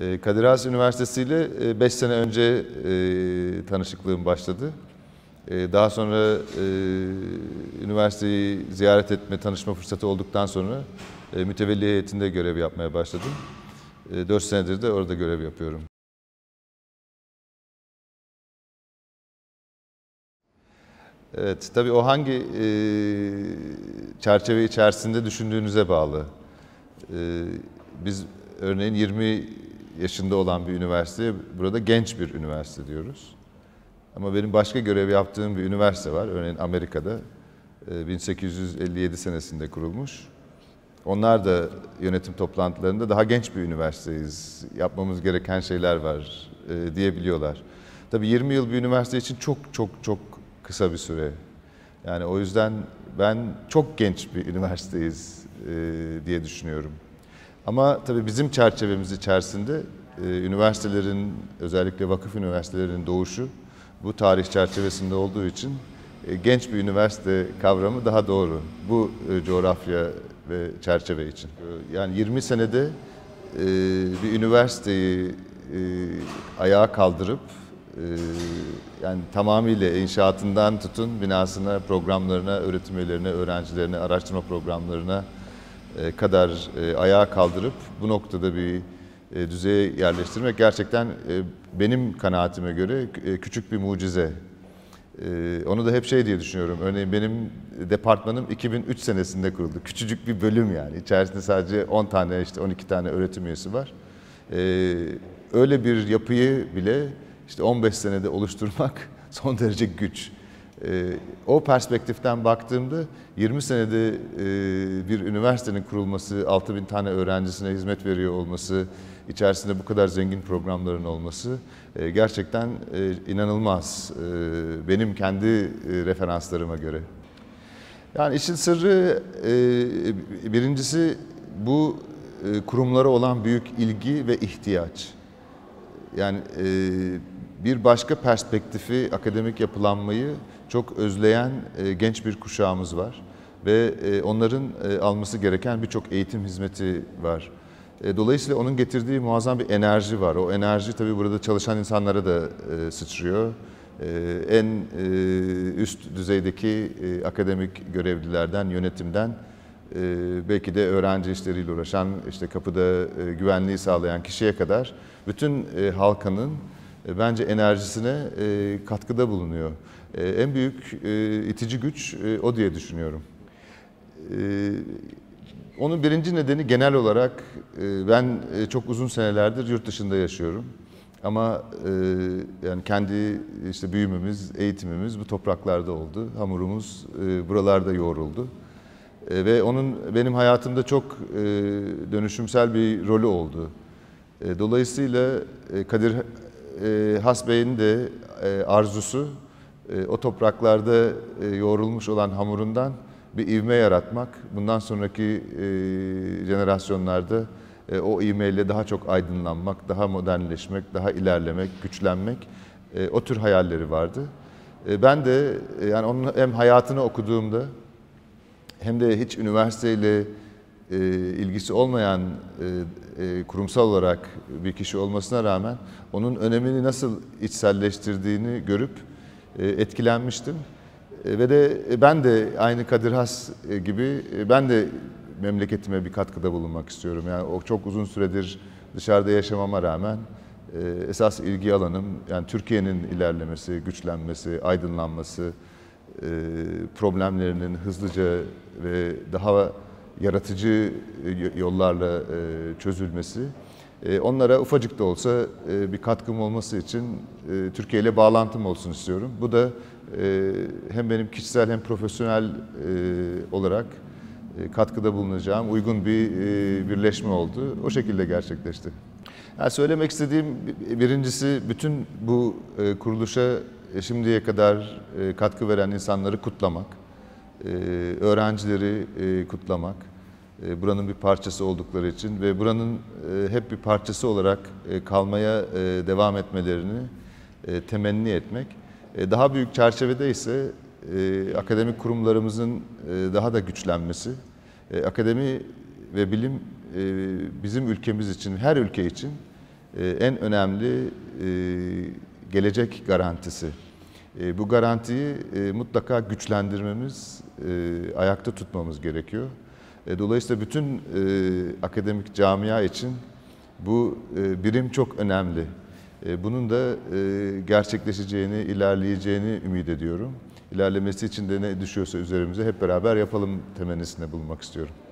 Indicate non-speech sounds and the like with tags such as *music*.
Ee, Kadir Has Üniversitesi ile 5 e, sene önce e, tanışıklığım başladı. Ee, daha sonra e, üniversiteyi ziyaret etme, tanışma fırsatı olduktan sonra mütevelli heyetinde görev yapmaya başladım. 4 ee, senedir de orada görev yapıyorum. Evet, tabii o hangi çerçeve içerisinde düşündüğünüze bağlı. Biz örneğin 20 yaşında olan bir üniversiteye burada genç bir üniversite diyoruz. Ama benim başka görev yaptığım bir üniversite var. Örneğin Amerika'da 1857 e, senesinde kurulmuş. Onlar da yönetim toplantılarında daha genç bir üniversiteyiz, yapmamız gereken şeyler var e, diyebiliyorlar. Tabii 20 yıl bir üniversite için çok çok çok kısa bir süre. Yani o yüzden ben çok genç bir *laughs* üniversiteyiz e, diye düşünüyorum. Ama tabii bizim çerçevemiz içerisinde e, üniversitelerin özellikle vakıf üniversitelerinin doğuşu bu tarih çerçevesinde olduğu için e, genç bir üniversite kavramı daha doğru bu e, coğrafya ve çerçeve için. Yani 20 senede bir üniversiteyi ayağa kaldırıp yani tamamıyla inşaatından tutun binasına, programlarına, öğretim üyelerine, öğrencilerine, araştırma programlarına e, kadar e, ayağa kaldırıp bu noktada bir e, düzeye yerleştirmek gerçekten benim kanaatime göre küçük bir mucize. Onu da hep şey diye düşünüyorum. Örneğin benim departmanım 2003 senesinde kuruldu. Küçücük bir bölüm yani. İçerisinde sadece 10 tane işte 12 tane öğretim üyesi var. Öyle bir yapıyı bile işte 15 senede oluşturmak *laughs* son derece güç. Ee, o perspektiften baktığımda 20 senede e, bir üniversitenin kurulması, 6 bin tane öğrencisine hizmet veriyor olması, içerisinde bu kadar zengin programların olması e, gerçekten e, inanılmaz benim kendi referanslarıma göre. Yani işin sırrı birincisi bu kurumlara olan büyük ilgi ve ihtiyaç. Yani bir başka perspektifi, akademik yapılanmayı çok özleyen e, genç bir kuşağımız var ve e, onların e, alması gereken birçok eğitim hizmeti var. Dolayısıyla onun getirdiği muazzam bir enerji var. O enerji tabii burada çalışan insanlara da sıçrıyor. En üst düzeydeki akademik görevlilerden, yönetimden belki de öğrenci işleriyle uğraşan, işte kapıda güvenliği sağlayan kişiye kadar bütün halkanın e, bence enerjisine e, katkıda bulunuyor. E, en büyük itici güç o diye düşünüyorum. Onun birinci nedeni genel olarak ben çok uzun senelerdir yurt dışında yaşıyorum. Ama yani kendi işte büyümemiz, eğitimimiz bu topraklarda oldu. Hamurumuz buralarda yoğruldu. ve onun benim hayatımda çok e, dönüşümsel bir rolü oldu. dolayısıyla Kadir e, Has Bey'in de e, arzusu e, o topraklarda e, yoğrulmuş olan hamurundan bir ivme yaratmak. Bundan sonraki e, jenerasyonlarda e, o ivmeyle daha çok aydınlanmak, daha modernleşmek, daha ilerlemek, güçlenmek e, o tür hayalleri vardı. E, ben de e, yani onun hem hayatını okuduğumda hem de hiç üniversiteyle ile e, ilgisi olmayan e, e, kurumsal olarak bir kişi olmasına rağmen onun önemini nasıl içselleştirdiğini görüp e, etkilenmiştim. E, ve de e, ben de aynı Kadir Has e, gibi e, ben de memleketime bir katkıda bulunmak istiyorum. Yani o çok uzun süredir dışarıda yaşamama rağmen e, esas ilgi alanım yani Türkiye'nin ilerlemesi, güçlenmesi, aydınlanması, e, problemlerinin hızlıca ve daha yaratıcı e, yollarla e, çözülmesi, e, onlara ufacık da olsa bir katkım olması için Türkiye ile bağlantım olsun istiyorum. Bu da hem benim kişisel hem profesyonel olarak katkıda bulunacağım uygun bir birleşme oldu. O şekilde gerçekleşti. Yani söylemek istediğim birincisi bütün bu kuruluşa şimdiye kadar katkı veren insanları kutlamak, öğrencileri kutlamak, e, buranın bir parçası oldukları için ve buranın e, hep bir parçası olarak e, kalmaya devam etmelerini temenni etmek. Daha büyük çerçevede ise akademik kurumlarımızın daha da güçlenmesi, akademi ve bilim bizim ülkemiz için, her ülke için en önemli gelecek garantisi. Bu garantiyi mutlaka güçlendirmemiz, ayakta tutmamız gerekiyor. E, dolayısıyla bütün e, akademik camia için bu e, birim çok önemli. E, bunun da e, gerçekleşeceğini, ilerleyeceğini ümit ediyorum. İlerlemesi için de ne düşüyorsa üzerimize hep beraber yapalım temennisinde bulunmak istiyorum.